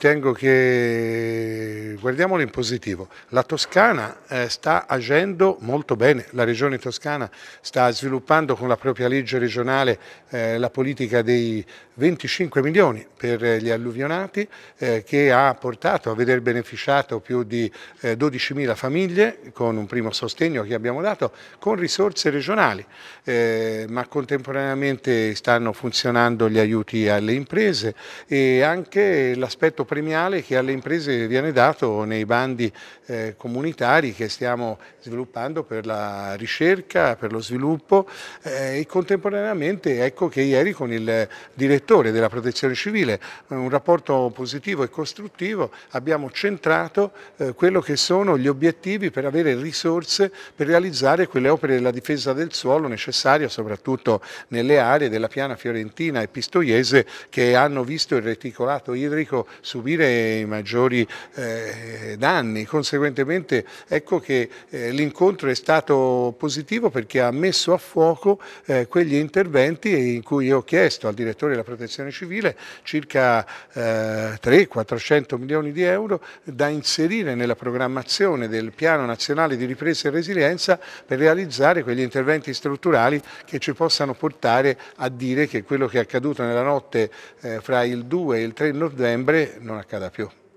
Ritengo che, guardiamolo in positivo, la Toscana eh, sta agendo molto bene, la regione toscana sta sviluppando con la propria legge regionale eh, la politica dei 25 milioni per eh, gli alluvionati eh, che ha portato a veder beneficiato più di 12 eh, mila famiglie con un primo sostegno che abbiamo dato con risorse regionali, eh, ma contemporaneamente stanno funzionando gli aiuti alle imprese e anche l'aspetto premiale che alle imprese viene dato nei bandi eh, comunitari che stiamo sviluppando per la ricerca, per lo sviluppo eh, e contemporaneamente ecco che ieri con il direttore della protezione civile, eh, un rapporto positivo e costruttivo, abbiamo centrato eh, quello che sono gli obiettivi per avere risorse per realizzare quelle opere della difesa del suolo necessarie soprattutto nelle aree della piana fiorentina e pistoiese che hanno visto il reticolato idrico su subire i maggiori eh, danni. Conseguentemente ecco che eh, l'incontro è stato positivo perché ha messo a fuoco eh, quegli interventi in cui io ho chiesto al direttore della protezione civile circa 300-400 eh, milioni di euro da inserire nella programmazione del piano nazionale di ripresa e resilienza per realizzare quegli interventi strutturali che ci possano portare a dire che quello che è accaduto nella notte eh, fra il 2 e il 3 novembre non accada più.